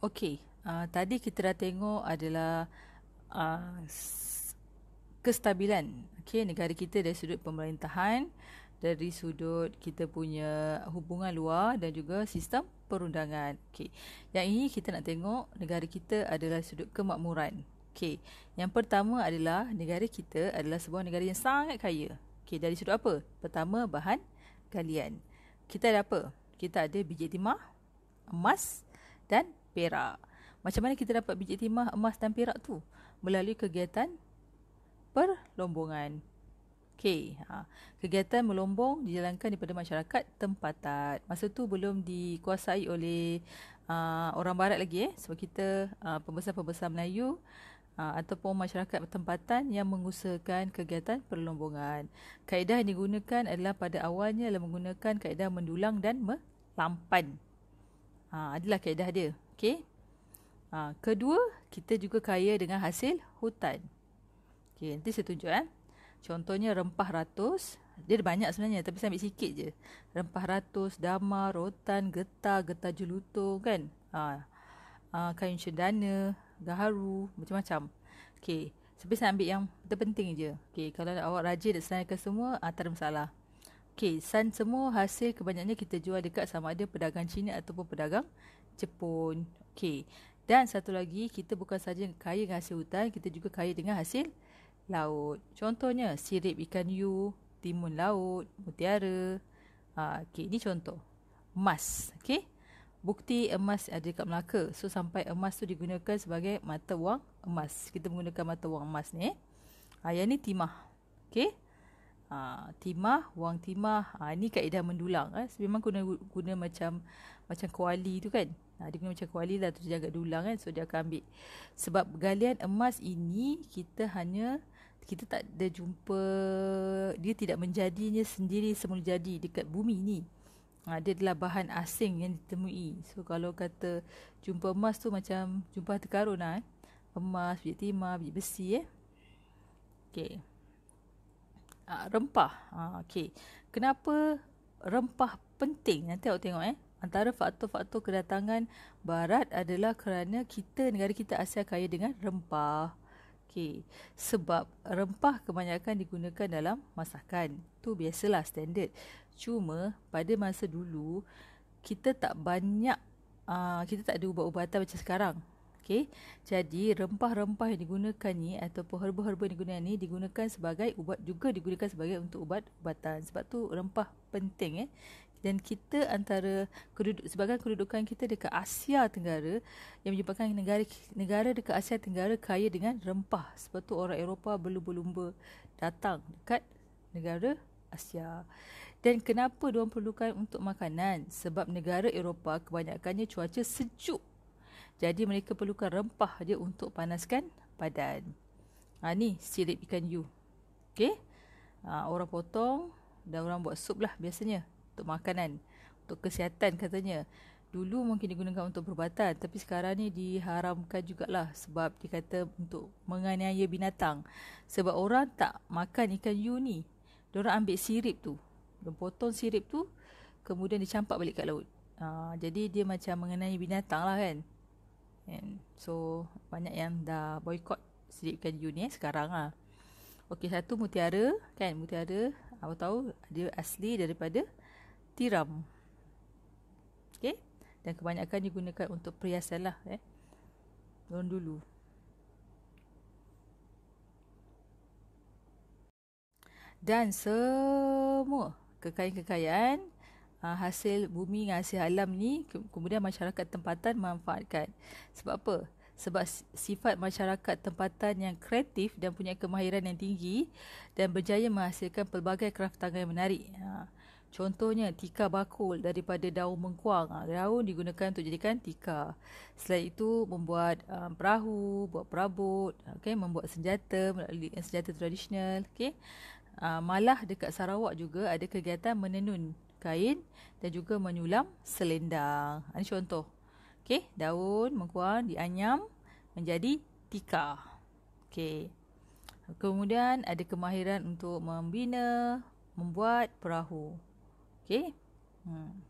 Okey, uh, tadi kita dah tengok adalah uh, kestabilan okay, negara kita dari sudut pemerintahan, dari sudut kita punya hubungan luar dan juga sistem perundangan. Okey. Yang ini kita nak tengok negara kita adalah sudut kemakmuran. Okey. Yang pertama adalah negara kita adalah sebuah negara yang sangat kaya. Okey, dari sudut apa? Pertama bahan galian. Kita ada apa? Kita ada biji timah, emas dan perak. Macam mana kita dapat biji timah, emas dan perak tu? Melalui kegiatan perlombongan. Okey, ha. kegiatan melombong dijalankan daripada masyarakat tempatan. Masa tu belum dikuasai oleh uh, orang barat lagi eh. Sebab kita uh, pembesar-pembesar Melayu uh, ataupun masyarakat tempatan yang mengusahakan kegiatan perlombongan. Kaedah yang digunakan adalah pada awalnya adalah menggunakan kaedah mendulang dan melampan. Ha, adalah kaedah dia. Okey. Ha, kedua, kita juga kaya dengan hasil hutan. Okey, nanti saya tunjuk eh. Contohnya rempah ratus. Dia ada banyak sebenarnya tapi saya ambil sikit je. Rempah ratus, dama, rotan, getah, getah jelutung kan. Ha. ha kayu cendana, gaharu, macam-macam. Okey. Tapi saya ambil yang terpenting je. Okey, kalau awak rajin nak senaraikan semua, ah, tak ada masalah. Okey, san semua hasil kebanyakannya kita jual dekat sama ada pedagang Cina ataupun pedagang Jepun. Okey. Dan satu lagi, kita bukan saja kaya dengan hasil hutan, kita juga kaya dengan hasil laut. Contohnya, sirip ikan yu, timun laut, mutiara. Ha, okey, ini contoh. Emas, okey. Bukti emas ada dekat Melaka. So, sampai emas tu digunakan sebagai mata wang emas. Kita menggunakan mata wang emas ni. Eh. Ha, yang ni timah, okey. Ha, timah, wang timah. Ha, ini kaedah mendulang. Eh. So, memang guna, guna macam macam kuali tu kan. Ha, dia guna macam kuali lah tu jaga dulang kan. So dia akan ambil. Sebab galian emas ini kita hanya kita tak ada jumpa dia tidak menjadinya sendiri semula jadi dekat bumi ni. Ha, dia adalah bahan asing yang ditemui. So kalau kata jumpa emas tu macam jumpa harta karun lah, eh. Emas, biji timah, biji besi eh. Okay. Ha, rempah. Ha, okay. Kenapa rempah penting? Nanti awak tengok eh. Antara faktor-faktor kedatangan barat adalah kerana kita negara kita Asia kaya dengan rempah. Okay, sebab rempah kebanyakan digunakan dalam masakan. Tu biasalah standard. Cuma pada masa dulu kita tak banyak uh, kita tak ada ubat-ubatan macam sekarang. Okay, Jadi rempah-rempah yang digunakan ni ataupun herba-herba yang digunakan ni digunakan sebagai ubat juga digunakan sebagai untuk ubat-ubatan. Sebab tu rempah penting eh dan kita antara keduduk, sebagai kedudukan kita dekat Asia Tenggara yang menyebabkan negara negara dekat Asia Tenggara kaya dengan rempah sebab tu orang Eropah berlumba-lumba datang dekat negara Asia. Dan kenapa dia perlukan untuk makanan? Sebab negara Eropah kebanyakannya cuaca sejuk. Jadi mereka perlukan rempah dia untuk panaskan badan. Ha ni silip ikan yu, Okey. Ha, orang potong dan orang buat sup lah biasanya untuk makanan untuk kesihatan katanya dulu mungkin digunakan untuk perubatan tapi sekarang ni diharamkan jugalah sebab dikata untuk menganiaya binatang sebab orang tak makan ikan yu ni diorang ambil sirip tu diorang potong sirip tu kemudian dicampak balik kat laut ha, jadi dia macam mengenai binatang lah kan And so banyak yang dah boycott sirip ikan yu ni eh, sekarang lah Okey satu mutiara kan mutiara apa tahu dia asli daripada tiram. Okey. Dan kebanyakan digunakan untuk perhiasan lah. Eh. Dorong dulu. Dan semua kekayaan-kekayaan ah, hasil bumi dan hasil alam ni kemudian masyarakat tempatan manfaatkan. Sebab apa? Sebab sifat masyarakat tempatan yang kreatif dan punya kemahiran yang tinggi dan berjaya menghasilkan pelbagai tangan yang menarik. Uh. Contohnya tikar bakul daripada daun mengkuang. Ah, daun digunakan untuk jadikan tikar. Selain itu membuat um, perahu, buat perabot, okay, membuat senjata melalui senjata tradisional. Okay. Uh, malah dekat Sarawak juga ada kegiatan menenun kain dan juga menyulam selendang. Ah, ini contoh. Okay, daun mengkuang dianyam menjadi tikar. Okay. Kemudian ada kemahiran untuk membina, membuat perahu. okay hmm